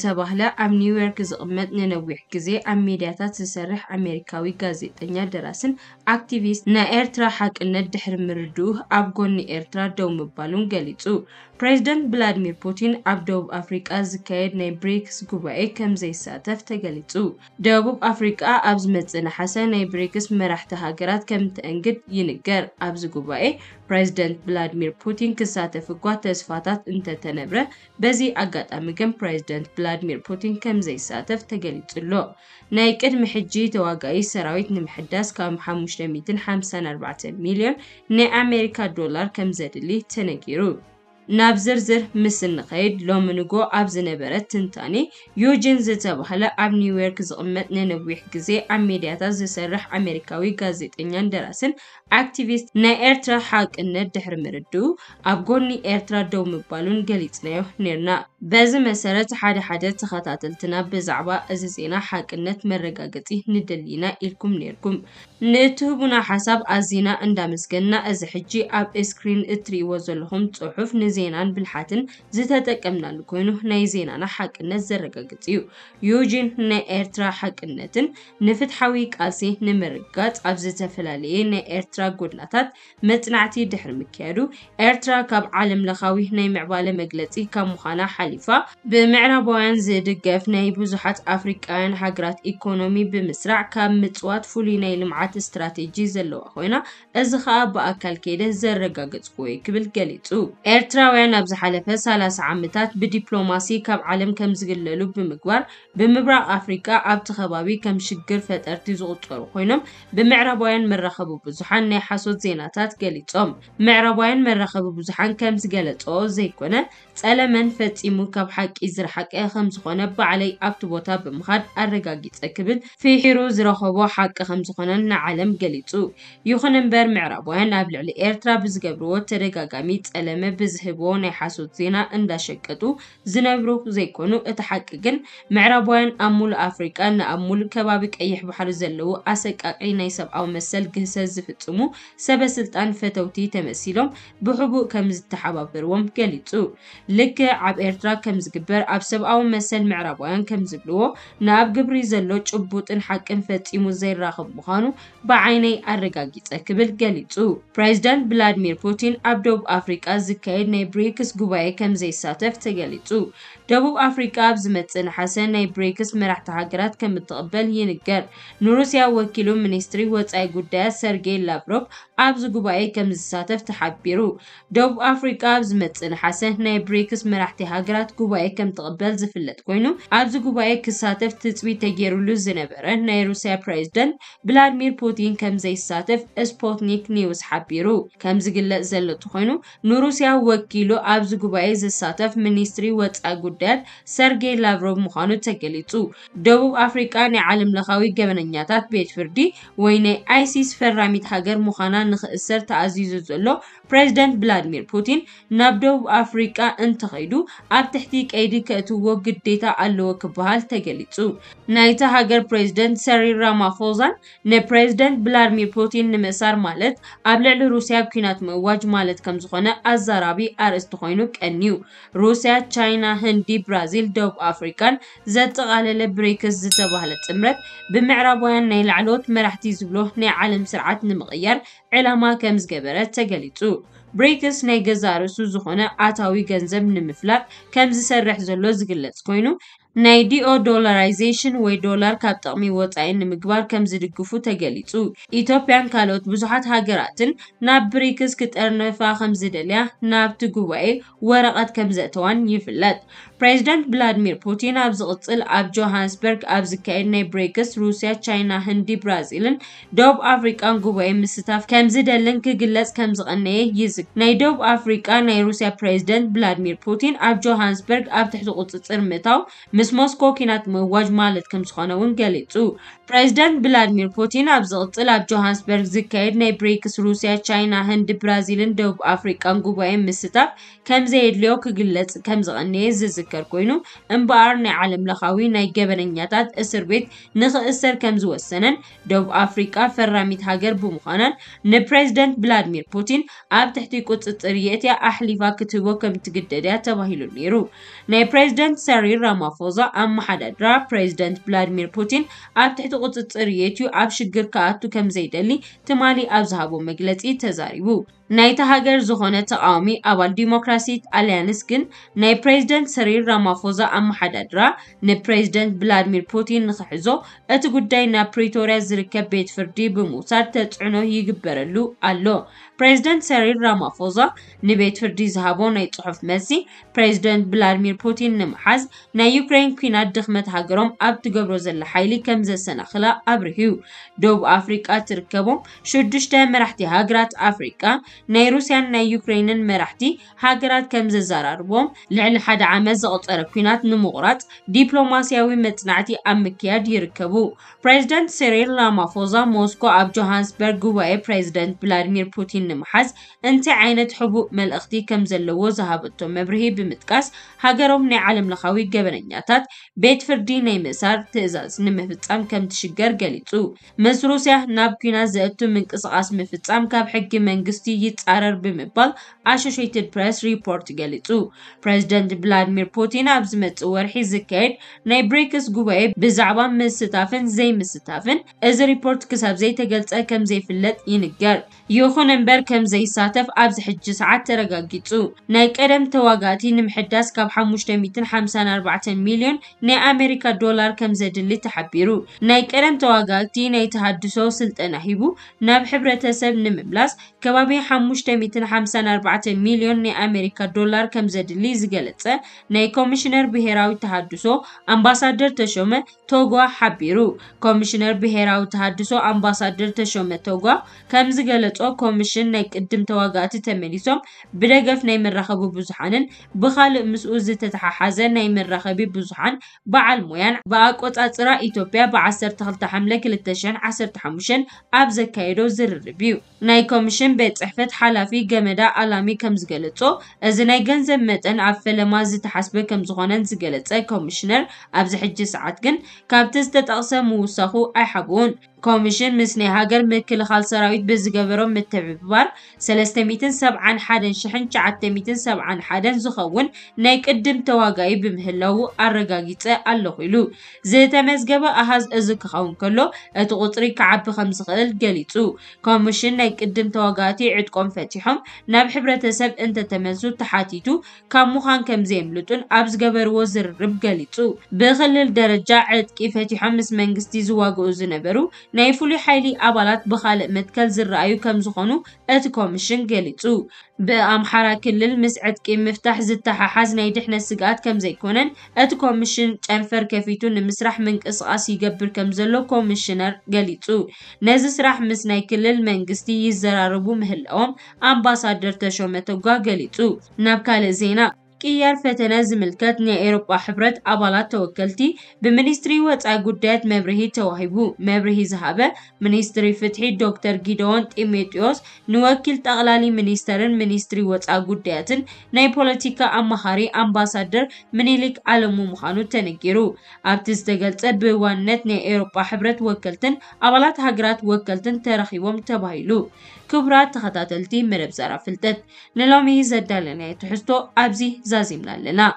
ዝተባህለ ኣብ ኒውዮርክ ዝቕመጥ ንነዊሕ ግዜ ኣብ ሚድያታት ዝሰርሕ ኣሜሪካዊ ጋዜጠኛ ደራስን ኣክቲቪስት ናይ ኤርትራ ሓቅነት ድሕሪ ምርድኡ ኣብ ጎኒ ኤርትራ ደው ምባሉን ገሊጹ ፕሬዚደንት ቭላዲሚር ፑቲን ኣብ ደቡብ ኣፍሪቃ ዝካየድ ናይ ብሪክስ ጉባኤ ከም ዘይሳተፍ ተገሊጹ ደቡብ ኣፍሪቃ ኣብ ዝመጽእ ነሓሰ ናይ ብሪክስ መራሕቲ ሃገራት ከም ትእንግድ ይንገር ኣብዚ ጉባኤ ፕሬዚደንት ቭላዲሚር ፑቲን ክሳተፍ እኳ ተስፋታት እንተተነብረ በዚ ኣጋጣሚ ግን ፕሬዚደንት ቭላዲሚር ፑቲን ከም ዘይሳተፍ ተገሊጹ ኣሎ ናይ ቅድሚ ሕጂ ተዋጋኢ ሰራዊት ንምሕዳስ ካብ 554 ሚልዮን ናይ ኣሜሪካ ዶላር ከም ዘድሊ ተነጊሩ ናብ ዝርዝር ምስ ንኸይድ ሎሚ ንጎ ኣብ ዝነበረ ትንታኔ ዩጅን ዝተባህለ ኣብ ኒውዮርክ ዝቕመጥ ንነዊሕ ግዜ ኣብ ሚድያታት ዝሰርሕ ኣሜሪካዊ ጋዜጠኛን ደራስን ኣክቲቪስት ናይ ኤርትራ ሓቅነት ድሕሪ ምርድኡ ኣብ ጎኒ ኤርትራ ደው ምባሉን ገሊፅናዮ ነርና በዚ መሰረት ሓደ ሓደ ተኸታተልትና ብዛዕባ እዚ ዜና ሓቅነት መረጋገፂ ንደሊና ኢልኩም ነርኩም ንእትህቡና ሓሳብ ኣዝና እንዳመስገና እዚ ሕጂ ኣብ እስክሪን እትርእይዎ ዘለኹም ፅሑፍ ንዜ ዜናን ብልሓትን ዝተጠቀምናሉ ኮይኑ ናይ ዜናና ሓቅነት ዘረጋግፅ እዩ ዩጂን ናይ ኤርትራ ሓቅነትን ንፍትሓዊ ቃልሲ ንምርጋፅ ኣብ ዝተፈላለየ ናይ ኤርትራ ጎድናታት መፅናዕቲ ድሕሪ ምክያዱ ኤርትራ ካብ ዓለም ለኻዊ ናይ ምዕባለ መግለፂ ካብ ምዃና ሓሊፋ ብምዕራባውያን ዝድገፍ ናይ ብዙሓት ኣፍሪቃውያን ሃገራት ኢኮኖሚ ብምስራዕ ካብ ምፅዋት ፍሉይ ናይ ልምዓት ስትራቴጂ ዘለዋ ኮይና እዚ ከዓ ብኣካል ከይደ ዘረጋግፅዎ ክብል ገሊፁ ኤርትራ إسرائيل أبزحلفة ثلاث عمتات بدبلوماسي كاب عالم كم زغللو بمقوار بمبرا أفريكا أبتخبابي كم شقر فترتي زغطر خوينم بمعربوين من رخبو بزحان نيحاسو زيناتات قليتهم معربوين من رخبو بزحان كم زغلتو زيكونا تألا من فتيمو كاب حاك إزر حاك إخم زخونا بعلي أبتبوتا بمخاد أرقاقي تأكبن في حيرو زرخبو حاك إخم زخونا نعلم قليتو يخنن بر معربوين أبلعلي إيرترا بزغبرو ترقاقامي تألا بزه ዝህብዎ ናይ ሓሶት ዜና እንዳሸቀጡ ዝነብሩ ዘይኮኑ እቲ ሓቂ ግን ምዕራባውያን ኣብ ሙሉእ ኣፍሪቃ ንኣብ ሙሉእ ከባቢ ቀይሕ ባሕሪ ዘለዎ ኣሰቃቂ ናይ ሰብኣዊ መሰል ግህሰት ዝፍፅሙ ሰበስልጣን ፈተውቲ ተመሲሎም ብሕቡእ ከም ዝተሓባበርዎም ገሊጹ ልክዕ ኣብ ኤርትራ ከም ዝግበር ኣብ ሰብኣዊ መሰል ምዕራባውያን ከም ዝብልዎ ናብ ግብሪ ዘሎ ጭቡጥን ሓቅን ፈፂሙ ዘይራኸብ ምዃኑ ብዓይነይ ኣረጋጊፀ ክብል ገሊጹ ፕሬዚዳንት ቭላድሚር ፑቲን ኣብ ደቡብ ኣፍሪቃ ዝካየድ ናይ ሜብሪክስ ጉባኤ ከም ዘይሳተፍ ተገሊጹ ደቡብ ኣፍሪቃ ኣብ ዝመፅእ ነሓሰ ናይ ብሬክስ መራሕቲ ሃገራት ከም እትቕበል ይንገር ንሩስያ ወኪሉ ሚኒስትሪ ወፃኢ ጉዳያት ሰርጌይ ላቭሮቭ ኣብዚ ጉባኤ ከም ዝሳተፍ ተሓቢሩ ደቡብ ኣፍሪቃ ኣብ ዝመፅእ ነሓሰ ናይ ብሬክስ መራሕቲ ሃገራት ጉባኤ ከም ትቕበል ዝፍለጥ ኮይኑ ኣብዚ ጉባኤ ክሳተፍ ትፅቢ ተገይሩሉ ዝነበረ ናይ ሩስያ ፕሬዚደንት ቭላድሚር ፑቲን ከም ዘይሳተፍ ስፖትኒክ ኒውስ ሓቢሩ ከም ዝግለፅ ዘሎ ኮይኑ ንሩስያ ወኪሉ ኣብዚ ጉባኤ ዝሳተፍ ሚኒስትሪ ወፃኢ ጉዳይ ጉዳያት ሰርጌይ ላቭሮቭ ምዃኑ ተገሊጹ ደቡብ ኣፍሪቃ ናይ ዓለም ለኻዊ ገበነኛታት ቤት ፍርዲ ወይ ናይ ኣይሲስ ፈራሚት ሃገር ምዃና ንኽእሰር ተኣዚዙ ዘሎ ፕሬዚደንት ቭላድሚር ፑቲን ናብ ደቡብ ኣፍሪቃ እንተኸይዱ ኣብ ትሕቲ ቀይዲ ከእትዎ ግዴታ ኣለዎ ክበሃል ተገሊጹ ናይቲ ሃገር ፕሬዚደንት ሰሪል ራማፎዛን ንፕሬዚደንት ቭላድሚር ፑቲን ንምእሳር ማለት ኣብ ልዕሊ ሩስያ ኩናት ምእዋጅ ማለት ከም ዝኾነ ኣዛራቢ ኣርእስቲ ኮይኑ ቀኒዩ ሩስያ ቻይና ህንዲ سعودي برازيل دوب أفريكان زتقالل بريكس زتبهل تمرت وين نيل علوت مرحتي زبلوه ني عالم سرعات نمغير علما كمز جبرت تقليتو بريكس نيجزارسو زخونه عتاوي جنزب نمفلق كمز سرح زلوز قلت كوينو ናይ ዲኦ ዶላራይዜሽን ወይ ዶላር ካብ ጥቕሚ ወፃኢ ንምግባር ከም ዝድግፉ ተገሊጹ። ኢትዮጵያን ካልኦት ብዙሓት ሃገራትን ናብ ብሪክስ ክጠርነፋ ከም ዝደልያ ናብቲ ጉባኤ ወረቐት ከም ዘእተዋን ይፍለጥ። ፕሬዚዳንት ቭላድሚር ፑቲን ኣብ ዝቕፅል ኣብ ጆሃንስበርግ ኣብ ዝካየድ ናይ ብሬክስ ሩስያ፣ ቻይና፣ ህንዲ፣ ብራዚልን ደቡብ ኣፍሪቃን ጉባኤ ምስታፍ ከም ዝደልን ክግለጽ ከም ዝቐነየ ይዝግ ናይ ደቡብ ኣፍሪቃ ናይ ሩስያ ፕሬዚደንት ቭላድሚር ፑቲን ኣብ ጆሃንስበርግ ኣብ ትሕቲ ቁፅፅር ምእታው ምስ ሞስኮ ኪናት ምእዋጅ ማለት ከም ዝኾነ እውን ገሊጹ ፕሬዚደንት ቭላድሚር ፑቲን ኣብ ዝቕፅል ኣብ ጆሃንስበርግ ዝካየድ ናይ ብሪክስ ሩስያ ቻይና ህንዲ ብራዚልን ደቡብ ኣፍሪቃን ጉባኤ ምስታፍ ከም ዘየድልዮ ክግለጽ ከም ዝቐነየ ዝዝከር ኮይኑ እምበኣር ናይ ዓለም ለኻዊ ናይ ገበነኛታት እስር ቤት ንኽእሰር ከም ዝወሰነን ደቡብ ኣፍሪቃ ፈራሚት ሃገር ብምዃናን ንፕሬዚደንት ቭላድሚር ፑቲን ኣብ ትሕቲ ቁፅፅር የእትያ ኣሕሊፋ ክትህቦ ከም ትግደድያ ተባሂሉ ነይሩ ናይ ፕሬዚደንት ሰሪር ራማፎ ምቕዛእ ኣመሓዳድራ ፕሬዚደንት ቭላድሚር ፑቲን ኣብ ትሕቲ ቁፅፅር የትዩ ኣብ ሽግር ክኣቱ ከም ዘይደሊ ትማሊ ኣብ ዝሃቦ መግለፂ ተዛሪቡ ናይቲ ሃገር ዝኾነ ተቃዋሚ ኣባል ዲሞክራሲ ኣልያንስ ግን ናይ ፕሬዚደንት ሰሪል ራማፎዛ ኣመሓዳድራ ንፕሬዚደንት ቭላድሚር ፑቲን ንክሕዞ እቲ ጉዳይ ናብ ፕሪቶርያ ዝርከብ ቤት ፍርዲ ብምውሳድ ተፅዕኖ ይግበረሉ ኣሎ ፕሬዚደንት ሰሪል ራማፎዛ ንቤት ፍርዲ ዝሃቦ ናይ ፅሑፍ መልሲ ፕሬዚደንት ቭላድሚር ፑቲን ንምሓዝ ናይ ዩክሬን ኩናት ድኽመት ሃገሮም ኣብ ትገብሮ ዘላ ሓይሊ ከም ዘሰናኽላ ኣብርሂቡ ደቡብ ኣፍሪቃ ትርከቦም ሽዱሽተ መራሕቲ ሃገራት ኣፍሪቃ ناي روسيا ناي يوكرينين مرحتي هاجرات كم زرار بوم لعل حد عمز أطر كينات نمغرات دبلوماسية ومتنعتي أمكيا ديركبو بريزيدنت سيريل لامافوزا موسكو أب جوهانسبرغ جواي President بلاديمير بوتين نمحز انت عينت حبوب ملأختي كم زلو زهابتو مبرهي بمتكاس هاجرهم نعلم لخوي جبرنياتات بيت فردي نيمسار تزاز نمفتام كم تشجر قليتو مس روسيا ناب كينات زئتو من قصاص مفتام كاب حق منقستي ይጻረር ብምባል ኣሶሽትድ ፕረስ ሪፖርት ገሊጹ ፕረዚደንት ቭላድሚር ፑቲን ኣብ ዝመፅእ ወርሒ ዝካየድ ናይ ብሬክስ ጉባኤ ብዛዕባ ምስታፍን ዘይምስታፍን እዚ ሪፖርት ክሳብ ዘይተገልጸ ከም ዘይፍለጥ ይንገር ይኹን እምበር ከም ዘይሳተፍ ኣብዚ ሕጂ ሰዓት ተረጋጊጹ ናይ ቀደም ተዋጋእቲ ንምሕዳስ ካብ 554 ሚልዮን ናይ ኣሜሪካ ዶላር ከም ዘድሊ ተሓቢሩ ናይ ቀደም ተዋጋእቲ ናይ ተሃድሶ ስልጠና ሂቡ ናብ ሕብረተሰብ ንምምላስ ከባቢ 554 ሚልዮን ናይ ኣሜሪካ ዶላር ከም ዘድሊ ዝገለፀ ናይ ኮሚሽነር ብሄራዊ ተሃድሶ ኣምባሳደር ተሾመ ቶጓ ሓቢሩ ኮሚሽነር ብሄራዊ ተሃድሶ ኣምባሳደር ተሾመ ቶጓ ከም ዝገለፆ ኮሚሽን ናይ ቅድም ተዋጋእቲ ተመሊሶም ብደገፍ ናይ መራኸቢ ብዙሓንን ብካልእ ምስኡ ዝተተሓሓዘ ናይ መራኸቢ ብዙሓን በዓል ሞያን ብኣቆፃፅራ ኢትዮጵያ ብ12 ሓምለ 2015 ኣብ ዘካየዶ ዝርርብ እዩ ናይ ኮሚሽን ቤት ፅሕፈት ፅሕፈት ሓላፊ ገመዳ ኣላሚ ከም ዝገለፆ እዚ ናይ ገንዘብ መጠን ኣብ ፈለማ ዝተሓስበ ከም ዝኾነን ዝገለፀ ኮሚሽነር ኣብዚ ሕጂ ሰዓት ግን ካብቲ ዝተጠቕሰ ምውሳኹ ኣይሓብኡን ኮሚሽን ምስ ናይ ሃገር ምክልኻል ሰራዊት ብዝገበሮ ምትብባር 371971 ዝኸውን ናይ ቅድም ተዋጋይ ብምህላው ኣረጋጊፀ ኣለኹ ኢሉ ዝተመዝገበ ኣሃዝ እዚ ክኸውን ከሎ እቲ ቁፅሪ ክዓቢ ከም ዝኽእል ገሊፁ ኮሚሽን ናይ ቅድም ተዋጋእቲ ዕጥቆም ፈቲሖም ናብ ሕብረተሰብ እንተተመልሱ ተሓቲቱ ካብ ምዃን ከም ዘየምልጡን ኣብ ዝገበርዎ ዝርርብ ገሊፁ ብክልል ደረጃ ዕጥቂ ፈቲሖም ምስ መንግስቲ ዝዋግኡ ዝነበሩ ናይ ፍሉይ ሓይሊ ኣባላት ብካልእ መትከል ዝረኣዩ ከም ዝኾኑ እቲ ኮሚሽን ገሊጹ ብኣምሓራ ክልል ምስ ዕጥቂ ምፍታሕ ዝተሓሓዝ ናይ ድሕነት ስግኣት ከም ዘይኮነን እቲ ኮሚሽን ጨንፈር ከፊቱ ንምስራሕ ምንቅስቓስ ይገብር ከም ዘሎ ኮሚሽነር ገሊጹ ነዚ ስራሕ ምስ ናይ ክልል መንግስቲ ይዘራርቡ ምህላዎም ኣምባሳደር ተሾመ ተጓ ገሊጹ ናብ ካልእ ዜና ቅያር ፈተነ ዝምልከት ናይ ኤሮጳ ሕብረት ኣባላት ተወከልቲ ብሚኒስትሪ ወፃኢ ጉዳያት መብርሂ ተዋሂቡ መብርሂ ዝሃበ ሚኒስትሪ ፍትሒ ዶክተር ጊደዎን ጢሞቴዎስ ንወኪል ጠቕላሊ ሚኒስተርን ሚኒስትሪ ወፃኢ ጉዳያትን ናይ ፖለቲካ ኣማኻሪ ኣምባሳደር ምኒሊክ ዓለሙ ምዃኑ ተነጊሩ ኣብቲ ዝተገልፀ ብዋንነት ናይ ኤሮጳ ሕብረት ወከልትን ኣባላት ሃገራት ወከልትን ተረኺቦም ተባሂሉ ክቡራት ተኸታተልቲ መደብ ዘራ ፍልጠት ንሎሚ ዘዳለናይ ትሕዝቶ ኣብዚ زازي ملللة